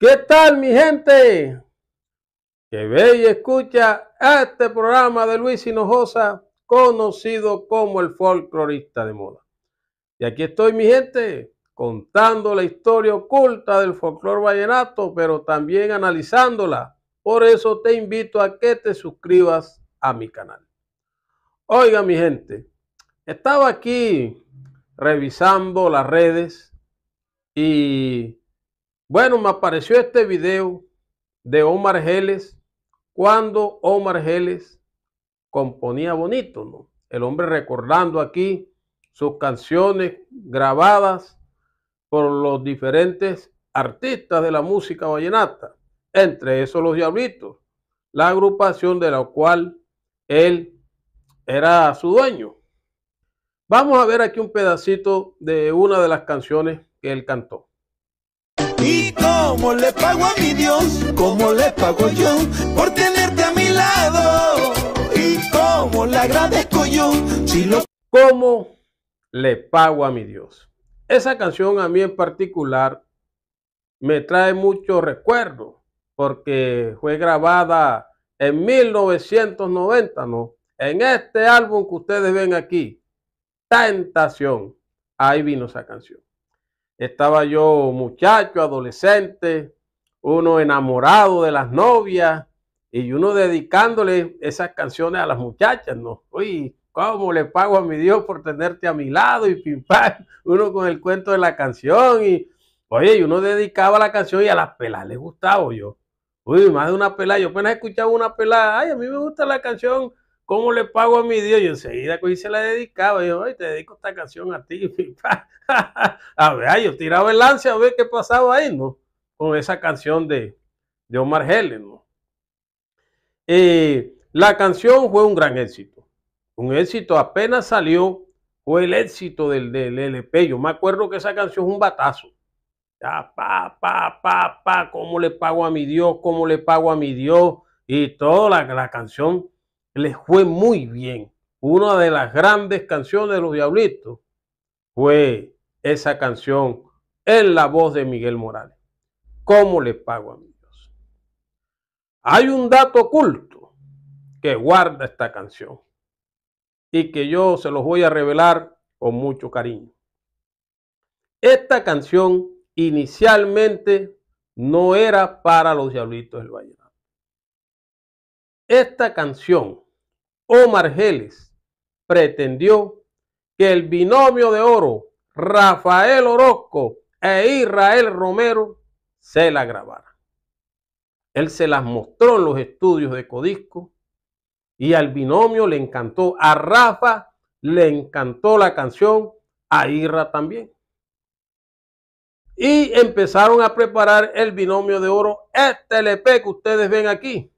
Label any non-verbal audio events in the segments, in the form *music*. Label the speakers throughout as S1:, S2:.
S1: ¿Qué tal mi gente? Que ve y escucha este programa de Luis Hinojosa, conocido como el folclorista de moda. Y aquí estoy mi gente, contando la historia oculta del folclor vallenato, pero también analizándola. Por eso te invito a que te suscribas a mi canal. Oiga mi gente, estaba aquí revisando las redes y bueno, me apareció este video de Omar Geles cuando Omar Geles componía bonito, ¿no? El hombre recordando aquí sus canciones grabadas por los diferentes artistas de la música vallenata, entre esos los Diablitos, la agrupación de la cual él era su dueño. Vamos a ver aquí un pedacito de una de las canciones que él cantó. ¿Y cómo le pago a mi Dios? ¿Cómo le pago yo por tenerte a mi lado? ¿Y cómo le agradezco yo? Si lo... ¿Cómo le pago a mi Dios? Esa canción a mí en particular me trae mucho recuerdo porque fue grabada en 1990, ¿no? En este álbum que ustedes ven aquí, Tentación, ahí vino esa canción. Estaba yo muchacho, adolescente, uno enamorado de las novias y uno dedicándole esas canciones a las muchachas, ¿no? Uy, ¿cómo le pago a mi Dios por tenerte a mi lado? Y pam, uno con el cuento de la canción y, oye, y uno dedicaba la canción y a las pelas les gustaba yo. Uy, más de una pelada, yo apenas escuchaba una pelada, ay, a mí me gusta la canción ¿Cómo le pago a mi Dios? Y enseguida cogí se la dedicaba. yo, Ay, te dedico esta canción a ti. *laughs* a ver, yo tiraba el lance a ver qué pasaba ahí, ¿no? Con esa canción de, de Omar Helen, ¿no? la canción fue un gran éxito. Un éxito apenas salió, fue el éxito del, del LP. Yo me acuerdo que esa canción es un batazo. Ya, pa, pa, pa, pa, ¿cómo le pago a mi Dios? ¿Cómo le pago a mi Dios? Y toda la, la canción les fue muy bien. Una de las grandes canciones de los Diablitos fue esa canción en la voz de Miguel Morales. ¿Cómo le pago a mi Dios? Hay un dato oculto que guarda esta canción y que yo se los voy a revelar con mucho cariño. Esta canción inicialmente no era para los Diablitos del Valle Esta canción Omar Geles pretendió que el binomio de oro Rafael Orozco e Israel Romero se la grabara. Él se las mostró en los estudios de Codisco y al binomio le encantó. A Rafa le encantó la canción, a Irra también. Y empezaron a preparar el binomio de oro, este LP que ustedes ven aquí,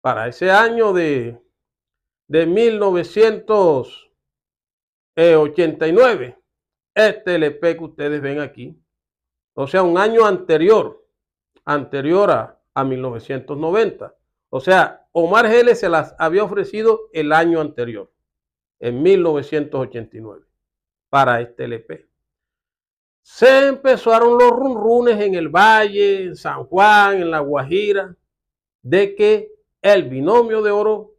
S1: para ese año de de 1989, este LP que ustedes ven aquí, o sea, un año anterior, anterior a, 1990. O sea, Omar Gélez se las había ofrecido el año anterior, en 1989, para este LP. Se empezaron los runrunes en el Valle, en San Juan, en La Guajira, de que el binomio de oro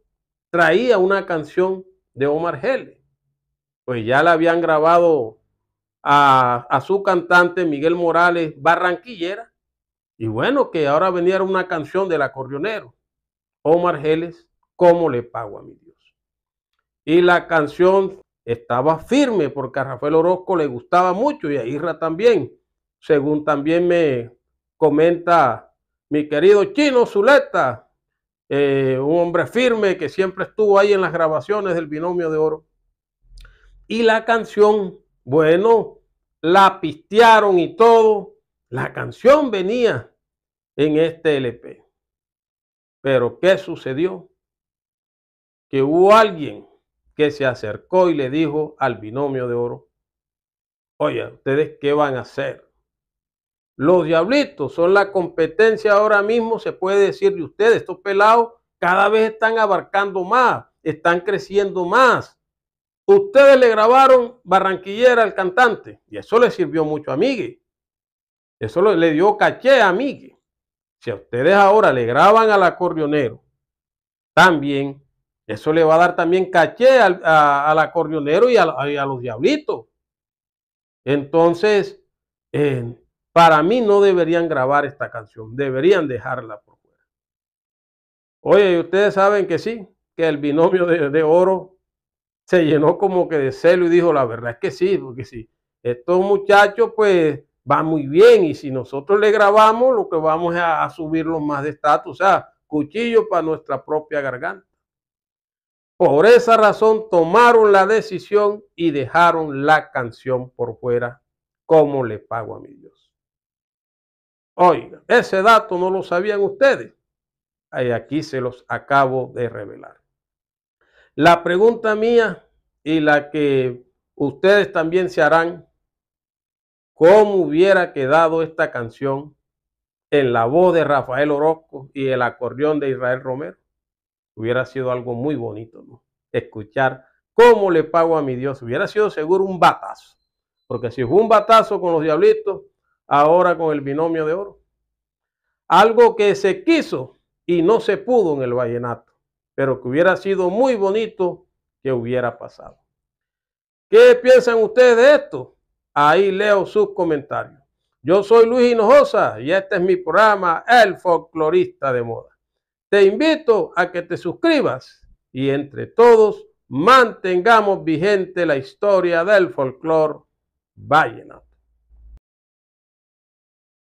S1: traía una canción de Omar geles Pues ya la habían grabado a, su cantante Miguel Morales Barranquillera. Y bueno, que ahora venía una canción del acordeonero, Omar Geles, ¿cómo le pago a mi Dios? Y la canción estaba firme porque a Rafael Orozco le gustaba mucho y a Isra también, según también me comenta mi querido chino Zuleta, eh, un hombre firme que siempre estuvo ahí en las grabaciones del binomio de oro. Y la canción, bueno, la pistearon y todo. La canción venía en este LP. Pero ¿qué sucedió? Que hubo alguien que se acercó y le dijo al binomio de oro, oye, ¿ustedes qué van a hacer? Los diablitos son la competencia ahora mismo, se puede decir de ustedes. Estos pelados cada vez están abarcando más, están creciendo más. Ustedes le grabaron Barranquillera al cantante y eso le sirvió mucho a Miguel. Eso le dio caché a Miguel. Si a ustedes ahora le graban al acordeonero, también eso le va a dar también caché al, a, la acordeonero y a, los diablitos. Entonces, para mí no deberían grabar esta canción, deberían dejarla por fuera. Oye, ustedes saben que sí, que el binomio de, oro se llenó como que de celo y dijo, la verdad es que sí, porque sí, estos muchachos pues van muy bien y si nosotros le grabamos, lo que vamos a, subirlo más de estatus, o sea, cuchillo para nuestra propia garganta. Por esa razón tomaron la decisión y dejaron la canción por fuera, como le pago a mi Dios. Oiga, ese dato no lo sabían ustedes. Y aquí se los acabo de revelar. La pregunta mía y la que ustedes también se harán, ¿cómo hubiera quedado esta canción en la voz de Rafael Orozco y el acordeón de Israel Romero? Hubiera sido algo muy bonito, ¿no? Escuchar cómo le pago a mi Dios. Hubiera sido seguro un batazo. Porque si fue un batazo con los diablitos, ahora con el binomio de oro. Algo que se quiso y no se pudo en el vallenato, pero que hubiera sido muy bonito que hubiera pasado. ¿Qué piensan ustedes de esto? Ahí leo sus comentarios. Yo soy Luis Hinojosa y este es mi programa El Folclorista de Moda. Te invito a que te suscribas y entre todos mantengamos vigente la historia del folclor vallenato.